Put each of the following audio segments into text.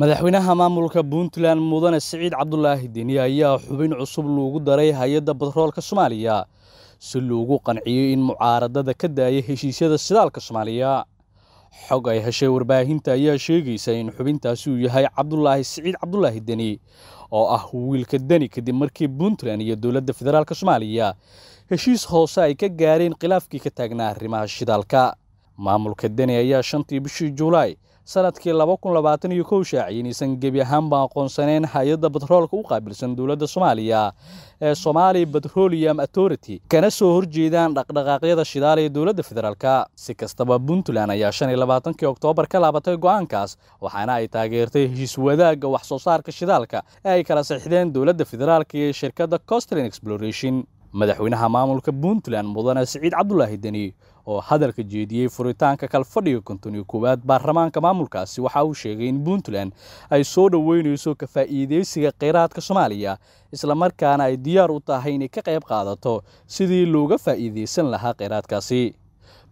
madaxweynaha maamulka puntland mudane siciid cabdulaahi deni ayaa xubin cusub loogu daray hay-adda batroolka soomaaliya si loogu qanciyo in mucaaradada ka daaya heshiisyada shidaalka soomaaliya xog ay heshay warbaahinta ayaa sheegaysa in xubintaasi uu yahay cabdulaahi siciid cabdulaahi deni oo ah wiilka deni kadib markii puntland iyo dowladda federaalka soomaaliya heshiis hoose ay ka gaareen khilaafkii ka taagnaa arrimaha shidaalka maamulka deni ayaa shantii bishii juulaay sanadkii shaaciyay inaysan gebi ahaanba aqoonsaneyn hay-adda batroolka u qaabilsan dowladda soomaaliya ee somaali batrolium authority kana soo horjeedaan dhaqdhaqaaqyada shidaal ee dowladda federaalka si kastaba puntland ayaa shaniyolabaatanki oktoobar ka laabatay go-aankaas waxaana ay taageertay heshiis wadaagga wax soo saarka shidaalka ee ay kala saxdeen dowladda federaalka iyo shirkadda costlin exploration madaxweynaha maamulka puntland mudane siciid cabdulaahi deni oo hadalka jeediyey furitaanka kalfadhiga konton iyo koowaad baarlamaanka maamulkaasi waxa uu sheegay in puntland ay soo dhoweynayso ka faa'iidaysiga kheyraadka soomaaliya islamarkaana ay diyaar u tahay inay ka qayb qaadato sidii looga faa'iideysan lahaa kheyraadkaasi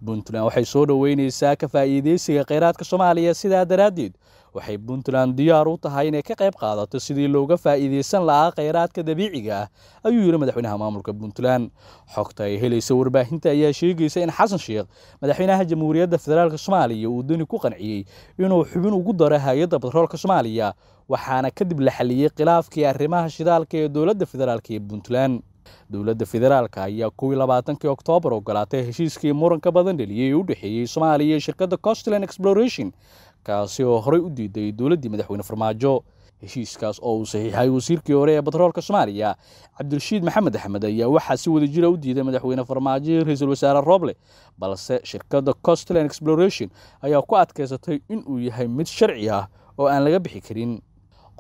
puntland waxay soo dhoweynaysaa ka faa'iidaysiga kheyraadka soomaaliya sidaa daraaddeed waxay puntland diyaar u tahay inay ka qayb qaadato sidii looga faa'iidaysan lahaa kheyraadka dabiiciga ah ayuu yidhi madaxweynaha maamulka puntland xogta ay helaysa warbaahinta ayaa sheegaysa in xasan sheekh madaxweynaha jamhuuriyadda federaalk soomaaliya uu deni ku qanciyey inuu xubin ugu daro hay-adda batroolka soomaaliya waxaana kadib la xaliyey khilaafkii arrimaha shidaalka ee dowladda federaalk ee puntland dowladda federaalka ayaa kuwii labaatankii oktoobar ogolaatay heshiiskii muranka badan dheliyey ee u dhexeeyey soomaaliya iyo shirkadda costland exploration kaasi oo horey u diiday dowladdii madaxweyne farmaajo heshiiskaas oo uu saxiixay wasiirkii hore ee batroolka soomaaliya cabdirashiid maxamed axmed ayaa waxaa si wada jira ah u diiday madaxweyne farmaajo iyo ra-iisul wasaare rooble balse shirkadda costland exploration ayaa ku adkaysatay in uu yahay mid sharci ah oo aan laga bixi karin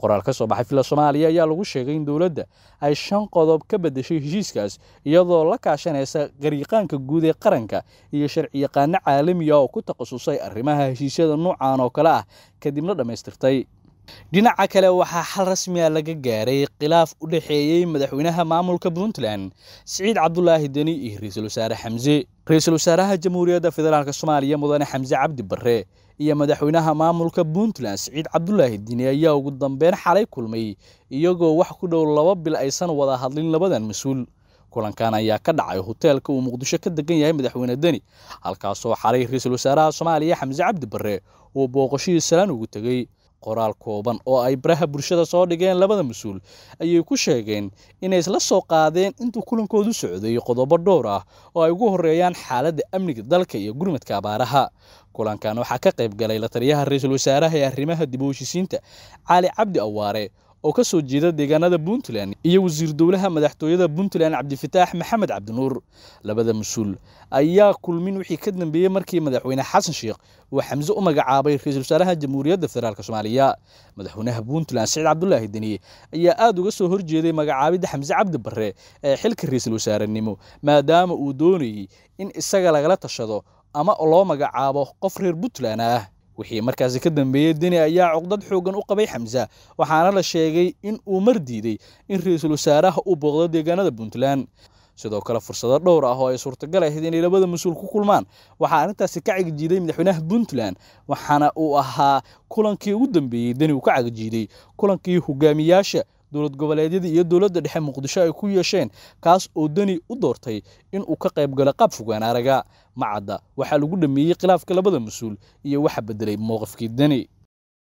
qoraal ka soo baxay fila soomaaliya ayaa lagu sheegay in dowladda ay shan qodob ka beddeshay heshiiskaas iyadoo la kaashanaysa qariiqaanka guud ee qaranka iyo sharciyaqaano caalamiya ah oo ku takhasusay arrimaha heshiisyada nuucan oo kale ah kadibna dhammaystirtay dhinaca kale waxaa xal rasmiga ah laga gaaray khilaaf u dhexeeyey madaxweynaha maamulka puntland siciid cabdulaahi deni iyo ra-iisul wasaare xamse ra-iisul wasaaraha jamhuuriyadda federaalk soomaaliya mudane xamse cabdi barre iyo madaxweynaha maamulka puntland siciid cabdulaahi deni ayaa ugu dambeyn xalay kulmay iyagoo wax ku dhow laba bil aysan wada hadlin labadan mas-uul kulankan ayaa ka dhacay hoteelka uu muqdisho ka degan yahay madaxweyne deni halkaasoo xalay ra-iisul wasaaraha soomaaliya xamse cabdi barre uu booqoshihii salaan ugu tegey qoraal kooban oo ay baraha bulshada soo dhigeen labada mas-uul ayay ku sheegeen inay isla soo qaadeen intuu kulankoodu socday qodobo dhowr ah oo ay ugu horreeyaan xaaladda amniga dalka iyo gurmadka abaaraha kulankan waxaa ka qayb galay la taliyaha ra-iisul wasaaraha ee arrimaha dib u heshisiinta cali cabdi awaare oo ka soo jeeda deegaanada puntland iyo wasiir dowlaha madaxtooyada puntland cabdifataax maxamed cabdinuur labada mas-uul ayaa kulmin wixii ka dambeeyey markii madaxweyne xasan sheekh uu xamse u magacaabay ra-iisul wasaaraha jamhuuriyadda federaalk soomaaliya madaxweynaha puntland siciid cabdulaahi deni ayaa aada uga soo horjeeday magacaabidda xamse cabdi barre ee xilka ra-iisul wasaarenimo maadaama uu doonayey in isaga lagala tashado ama loo magacaabo qof reer puntland ah wixii markaasi ka dambeeyey deni ayaa cugdad xooggan u qabay xamsa waxaana la sheegay in uu mar diiday in ra-iisul wasaaraha uu booqdo deegaanada puntland sidoo kale fursado dhowr ah oo ay suurtagal ahayd inay labada mas-uul ku kulmaan waxaa arrintaasi ka cagjiiday madaxweynaha puntland waxaana uu ahaa kulankii ugu dambeeyey deni uu ka cagjiiday kulankii hogaamiyaasha dowlad goboleedyada iyo dowladda dhexe muqdisho ay ku yeesheen kaas oo deni u doortay in uu ka qayb galo qaab fogaan araga macadda waxaa lagu dhammeeyey khilaafka labada mas-uul iyo waxa beddelay mowqifkii deni